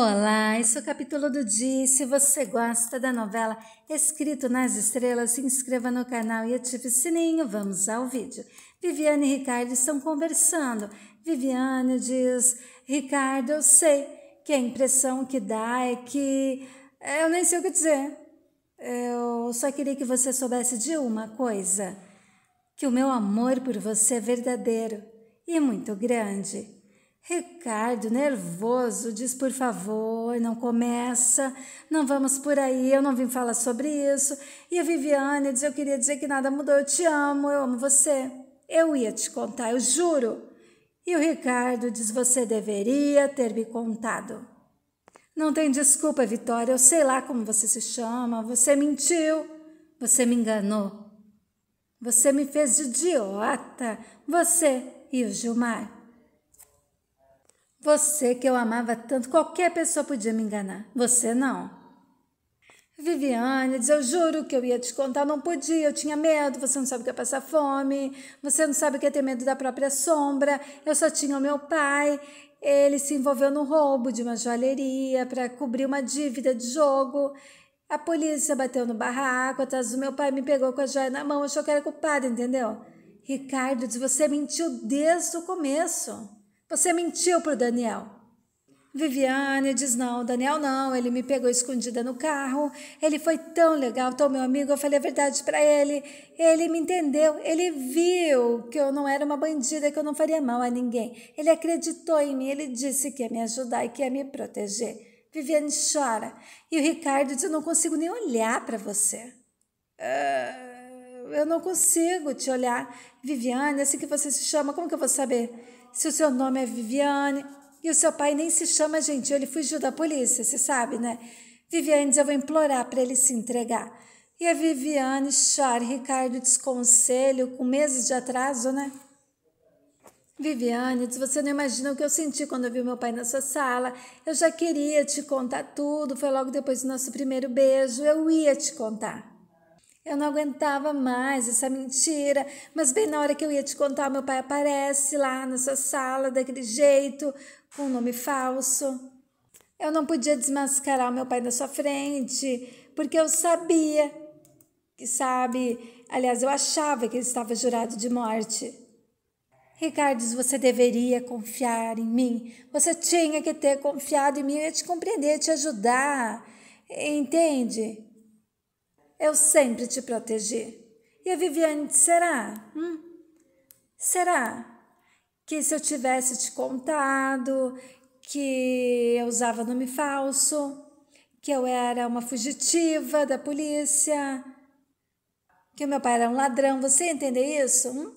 Olá, esse é o capítulo do dia. Se você gosta da novela Escrito nas Estrelas, se inscreva no canal e ative o sininho. Vamos ao vídeo. Viviane e Ricardo estão conversando. Viviane diz: Ricardo, eu sei que a impressão que dá é que. É, eu nem sei o que dizer. Eu só queria que você soubesse de uma coisa: que o meu amor por você é verdadeiro e muito grande. Ricardo, nervoso, diz por favor, não começa, não vamos por aí, eu não vim falar sobre isso. E a Viviane diz: Eu queria dizer que nada mudou, eu te amo, eu amo você. Eu ia te contar, eu juro. E o Ricardo diz: Você deveria ter me contado. Não tem desculpa, Vitória, eu sei lá como você se chama, você mentiu, você me enganou. Você me fez de idiota, você e o Gilmar. Você que eu amava tanto, qualquer pessoa podia me enganar. Você não. Viviane diz: Eu juro que eu ia te contar, não podia, eu tinha medo. Você não sabe o que é passar fome, você não sabe o que é ter medo da própria sombra. Eu só tinha o meu pai. Ele se envolveu no roubo de uma joalheria para cobrir uma dívida de jogo. A polícia bateu no barraco atrás do meu pai, me pegou com a joia na mão, achou que era culpado, entendeu? Ricardo diz: Você mentiu desde o começo. Você mentiu para o Daniel. Viviane diz: Não, Daniel não, ele me pegou escondida no carro. Ele foi tão legal, tão meu amigo. Eu falei a verdade para ele. Ele me entendeu, ele viu que eu não era uma bandida, que eu não faria mal a ninguém. Ele acreditou em mim, ele disse que ia me ajudar e que ia me proteger. Viviane chora. E o Ricardo diz: Eu não consigo nem olhar para você. Uh, eu não consigo te olhar. Viviane, é assim que você se chama, como que eu vou saber? se o seu nome é Viviane e o seu pai nem se chama gentil, ele fugiu da polícia, você sabe, né? Viviane diz: Eu vou implorar para ele se entregar. E a Viviane chora, Ricardo desconselho, com meses de atraso, né? Viviane, você não imagina o que eu senti quando eu vi meu pai na sua sala. Eu já queria te contar tudo, foi logo depois do nosso primeiro beijo, eu ia te contar. Eu não aguentava mais essa mentira, mas bem na hora que eu ia te contar, meu pai aparece lá na sua sala daquele jeito, com um nome falso. Eu não podia desmascarar o meu pai na sua frente, porque eu sabia que, sabe, aliás, eu achava que ele estava jurado de morte. Ricardo, você deveria confiar em mim. Você tinha que ter confiado em mim, eu ia te compreender, te ajudar. Entende? Eu sempre te protegi. E a Viviane, será? Hum? Será que se eu tivesse te contado que eu usava nome falso, que eu era uma fugitiva da polícia, que o meu pai era um ladrão, você entende isso? Hum?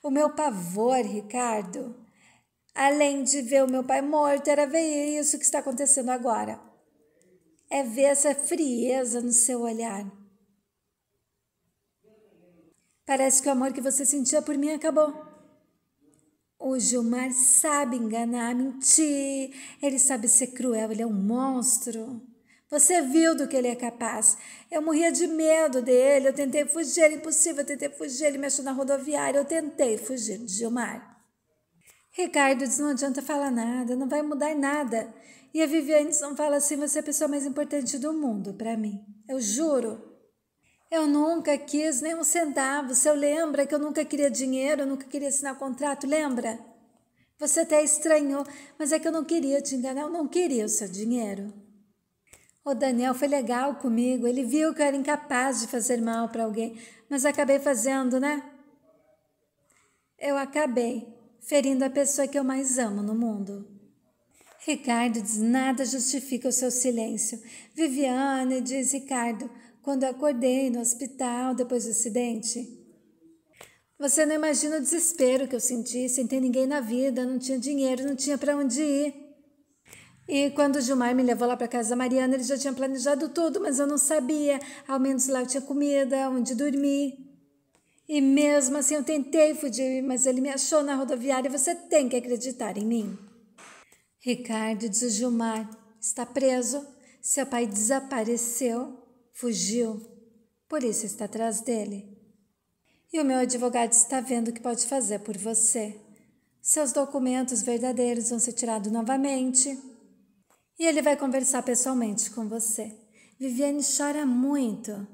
O meu pavor, Ricardo, além de ver o meu pai morto, era ver isso que está acontecendo agora. É ver essa frieza no seu olhar. Parece que o amor que você sentia por mim acabou. O Gilmar sabe enganar, mentir. Ele sabe ser cruel, ele é um monstro. Você viu do que ele é capaz. Eu morria de medo dele. Eu tentei fugir, era é impossível. Eu tentei fugir, ele me achou na rodoviária. Eu tentei fugir de Gilmar. Ricardo diz: não adianta falar nada, não vai mudar nada. E a Viviane não fala assim: você é a pessoa mais importante do mundo para mim. Eu juro. Eu nunca quis nem um centavo. Você lembra que eu nunca queria dinheiro, eu nunca queria assinar contrato, lembra? Você até estranhou, mas é que eu não queria te enganar, eu não queria o seu dinheiro. O Daniel foi legal comigo, ele viu que eu era incapaz de fazer mal para alguém, mas acabei fazendo, né? Eu acabei ferindo a pessoa que eu mais amo no mundo. Ricardo diz: nada justifica o seu silêncio. Viviane diz: Ricardo, quando acordei no hospital depois do acidente. Você não imagina o desespero que eu senti sem ter ninguém na vida, não tinha dinheiro, não tinha para onde ir. E quando o Gilmar me levou lá para casa da Mariana, ele já tinha planejado tudo, mas eu não sabia. Ao menos lá eu tinha comida, onde dormir. E mesmo assim eu tentei fugir, mas ele me achou na rodoviária. Você tem que acreditar em mim. Ricardo diz: o Gilmar está preso, seu pai desapareceu Fugiu, por isso está atrás dele. E o meu advogado está vendo o que pode fazer por você. Seus documentos verdadeiros vão ser tirados novamente. E ele vai conversar pessoalmente com você. Viviane chora muito.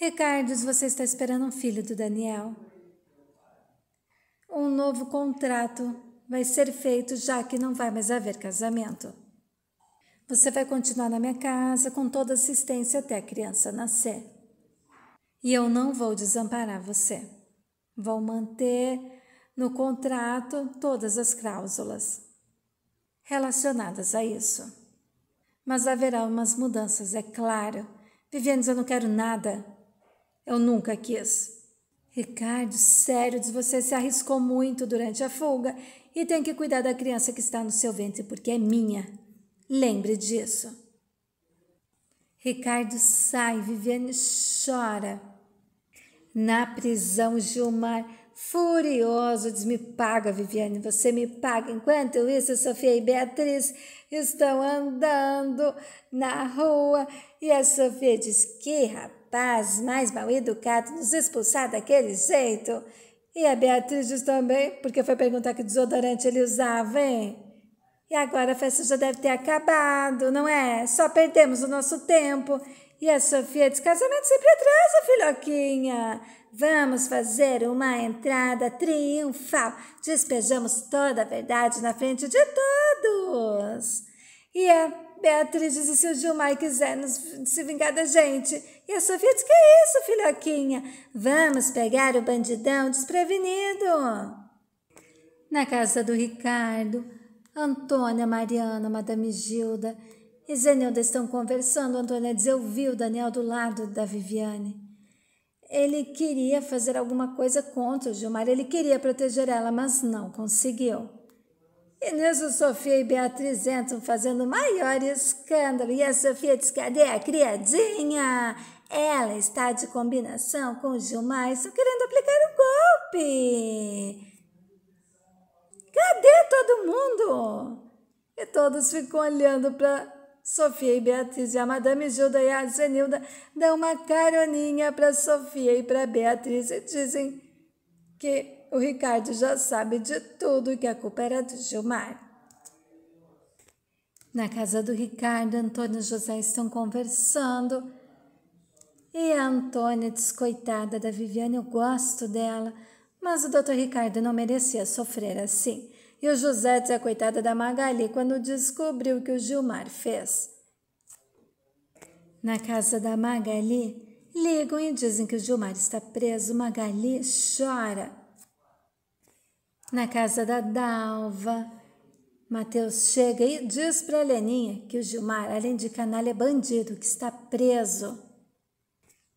Ricardo, você está esperando um filho do Daniel. Um novo contrato vai ser feito, já que não vai mais haver casamento. Você vai continuar na minha casa com toda assistência até a criança nascer. E eu não vou desamparar você. Vou manter no contrato todas as cláusulas relacionadas a isso. Mas haverá umas mudanças, é claro. Viviane, eu não quero nada. Eu nunca quis. Ricardo, sério, você se arriscou muito durante a fuga e tem que cuidar da criança que está no seu ventre, porque é minha. Lembre disso. Ricardo sai, Viviane chora. Na prisão, Gilmar, furioso, diz: Me paga, Viviane, você me paga. Enquanto isso, Sofia e Beatriz estão andando na rua e a Sofia diz: Que rapaz mais mal educado nos expulsar daquele jeito. E a Beatriz diz também, porque foi perguntar que desodorante ele usava, hein? E agora a festa já deve ter acabado, não é? Só perdemos o nosso tempo. E a Sofia de casamento sempre atrasa, filhoquinha. Vamos fazer uma entrada triunfal. Despejamos toda a verdade na frente de todos. E a Beatriz disse se o Gilmar quiser nos, se vingar da gente? E a Sofia diz: que é isso, filhoquinha? Vamos pegar o bandidão desprevenido. Na casa do Ricardo, Antônia, Mariana, Madame Gilda e Zenilda estão conversando. Antônia diz: Eu vi o Daniel do lado da Viviane. Ele queria fazer alguma coisa contra o Gilmar, ele queria proteger ela, mas não conseguiu. E nisso, Sofia e Beatriz entram fazendo maior escândalo. E a Sofia diz: Cadê a criadinha? Ela está de combinação com o Gilmar, estão querendo aplicar o um golpe. Cadê todo mundo? E todos ficam olhando para Sofia e Beatriz. E a Madame Gilda e a Zenilda dão uma caroninha para Sofia e para Beatriz e dizem que o Ricardo já sabe de tudo e que a culpa era do Gilmar. Na casa do Ricardo, Antônio e José estão conversando. E a Antônia, descoitada da Viviane, eu gosto dela. Mas o doutor Ricardo não merecia sofrer assim. E o José diz a coitada da Magali quando descobriu o que o Gilmar fez. Na casa da Magali, ligam e dizem que o Gilmar está preso. Magali chora. Na casa da Dalva, Mateus chega e diz para Leninha que o Gilmar, além de canalha, é bandido, que está preso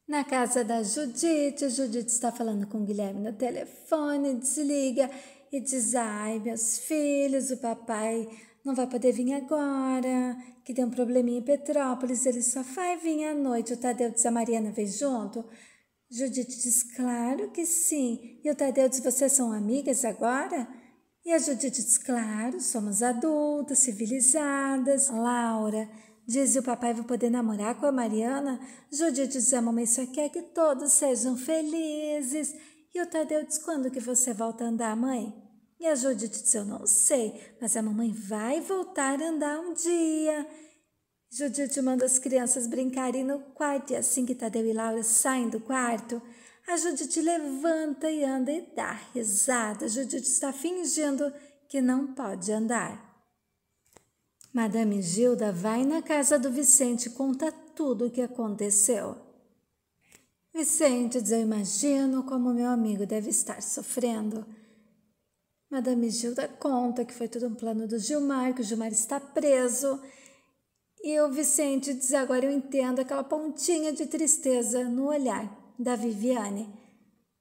na casa da Judite. Judite está falando com o Guilherme no telefone, desliga e diz: Ai, meus filhos, o papai não vai poder vir agora, que tem um probleminha em Petrópolis, ele só vai vir à noite. O Tadeu diz: A Mariana vem junto? Judite diz: Claro que sim. E o Tadeu diz: Vocês são amigas agora? E a Judite diz: Claro, somos adultas, civilizadas. Laura Diz o papai vai poder namorar com a Mariana. Judite diz a mamãe só quer que todos sejam felizes. E o Tadeu diz quando que você volta a andar, mãe? E a Judite diz eu não sei, mas a mamãe vai voltar a andar um dia. Judite manda as crianças brincarem no quarto e assim que Tadeu e Laura saem do quarto, a Judite levanta e anda e dá risada. Judite está fingindo que não pode andar. Madame Gilda vai na casa do Vicente e conta tudo o que aconteceu. Vicente diz: Eu imagino como meu amigo deve estar sofrendo. Madame Gilda conta que foi tudo um plano do Gilmar, que o Gilmar está preso. E o Vicente diz: Agora eu entendo aquela pontinha de tristeza no olhar da Viviane.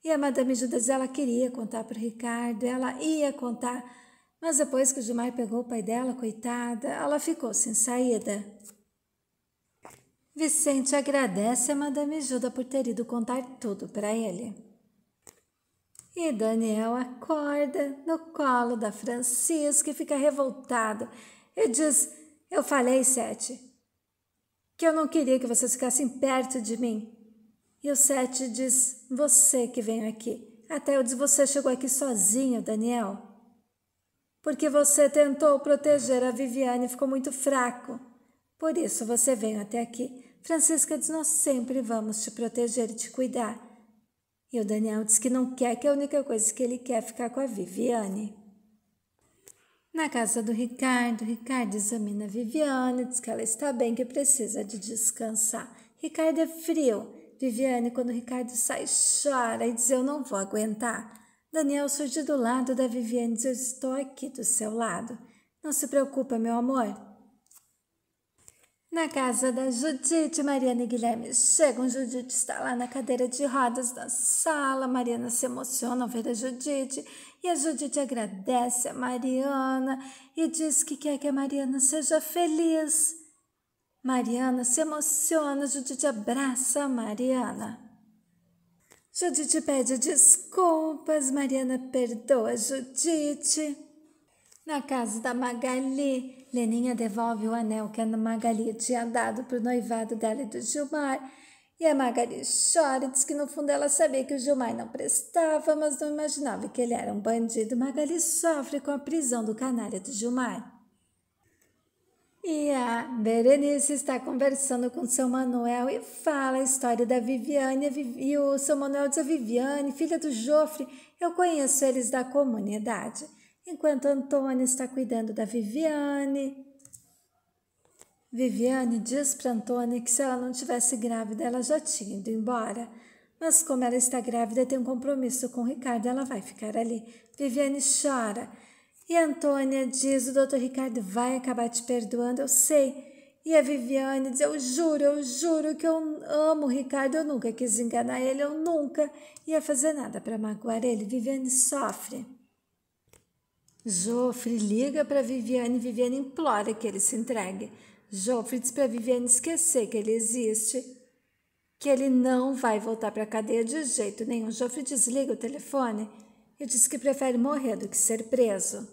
E a Madame Gilda diz: Ela queria contar para o Ricardo, ela ia contar mas depois que o Gilmar pegou o pai dela, coitada, ela ficou sem saída. Vicente agradece a Madame Juda por ter ido contar tudo para ele. E Daniel acorda no colo da Francisca e fica revoltado. E diz: Eu falei, Sete, que eu não queria que vocês ficassem perto de mim. E o Sete diz: Você que veio aqui. Até eu disse: Você chegou aqui sozinho, Daniel porque você tentou proteger a Viviane e ficou muito fraco. Por isso você veio até aqui. Francisca diz: Nós sempre vamos te proteger e te cuidar. E o Daniel diz que não quer, que é a única coisa que ele quer é ficar com a Viviane. Na casa do Ricardo, Ricardo examina a Viviane, diz que ela está bem, que precisa de descansar. Ricardo é frio. Viviane, quando Ricardo sai, chora e diz: Eu não vou aguentar. Daniel surge do lado da Viviane e diz: Estou aqui do seu lado. Não se preocupa, meu amor. Na casa da Judite, Mariana e Guilherme chegam. Judite está lá na cadeira de rodas da sala. Mariana se emociona ao ver a Judite e a Judite agradece a Mariana e diz que quer que a Mariana seja feliz. Mariana se emociona, Judite abraça a Mariana. Judite pede desculpas, Mariana perdoa Judite. Na casa da Magali, Leninha devolve o anel que a Magali tinha dado para o noivado dela e do Gilmar. E a Magali chora e diz que no fundo ela sabia que o Gilmar não prestava, mas não imaginava que ele era um bandido. Magali sofre com a prisão do canalha do Gilmar. E a Berenice está conversando com o seu Manuel e fala a história da Viviane. E o seu Manuel diz: a Viviane, filha do Jofre, eu conheço eles da comunidade. Enquanto Antônio está cuidando da Viviane. Viviane diz para Antônio que se ela não tivesse grávida, ela já tinha ido embora. Mas como ela está grávida e tem um compromisso com o Ricardo, ela vai ficar ali. Viviane chora e a Antônia diz: o doutor Ricardo vai acabar te perdoando, eu sei. E a Viviane diz: Eu juro, eu juro que eu amo o Ricardo, eu nunca quis enganar ele, eu nunca ia fazer nada para magoar ele. Viviane sofre. Jofre liga para Viviane, Viviane implora que ele se entregue. Jofre diz para Viviane esquecer que ele existe, que ele não vai voltar para a cadeia de jeito nenhum. Jofre desliga o telefone e diz que prefere morrer do que ser preso.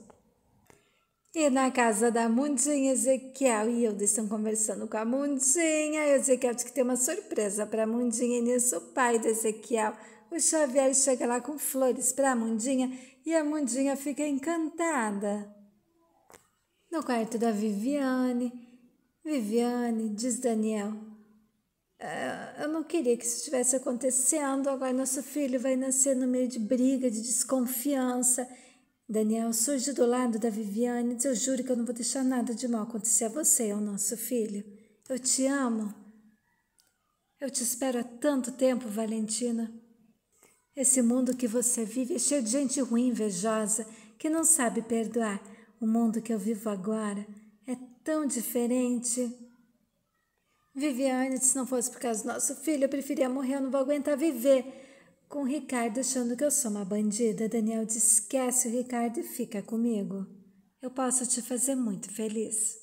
E na casa da Mundinha Ezequiel e Hilda estão conversando com a Mundinha. E Ezequiel diz que tem uma surpresa para a Mundinha e nisso o pai do Ezequiel, o Xavier, chega lá com flores para a Mundinha e a Mundinha fica encantada. No quarto da Viviane, Viviane diz Daniel: ah, Eu não queria que isso estivesse acontecendo. Agora nosso filho vai nascer no meio de briga, de desconfiança Daniel surge do lado da Viviane e diz: Eu juro que eu não vou deixar nada de mal acontecer a você e ao nosso filho. Eu te amo. Eu te espero há tanto tempo, Valentina. Esse mundo que você vive é cheio de gente ruim, invejosa, que não sabe perdoar. O mundo que eu vivo agora é tão diferente. Viviane, se não fosse por causa do nosso filho, eu preferia morrer, eu não vou aguentar viver. Com o Ricardo achando que eu sou uma bandida, Daniel diz: esquece o Ricardo e fica comigo. Eu posso te fazer muito feliz.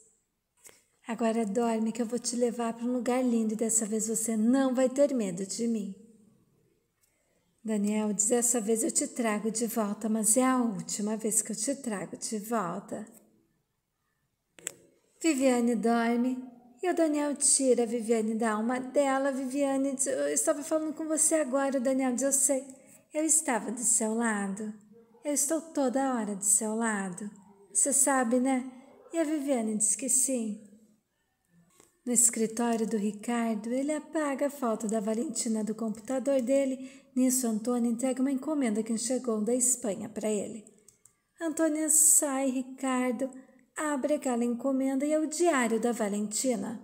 Agora dorme que eu vou te levar para um lugar lindo e dessa vez você não vai ter medo de mim. Daniel diz: Essa vez eu te trago de volta, mas é a última vez que eu te trago de volta. Viviane dorme e o Daniel tira a Viviane da alma dela. Viviane, diz, eu estava falando com você agora. O Daniel diz: Eu sei, eu estava do seu lado. Eu estou toda hora do seu lado. Você sabe, né? E a Viviane diz que sim. No escritório do Ricardo, ele apaga a foto da Valentina do computador dele. Nisso, Antônio entrega uma encomenda que chegou da Espanha para ele. Antônio sai, Ricardo abre aquela encomenda e é o diário da Valentina.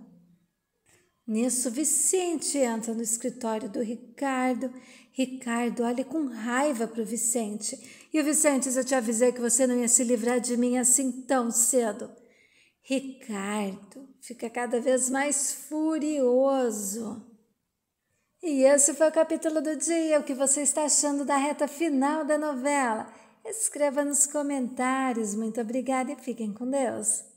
Nisso, Vicente entra no escritório do Ricardo. Ricardo olha com raiva para o Vicente. E o Vicente, eu te avisei que você não ia se livrar de mim assim tão cedo. Ricardo fica cada vez mais furioso. E esse foi o capítulo do dia, o que você está achando da reta final da novela. Escreva nos comentários. Muito obrigada e fiquem com Deus.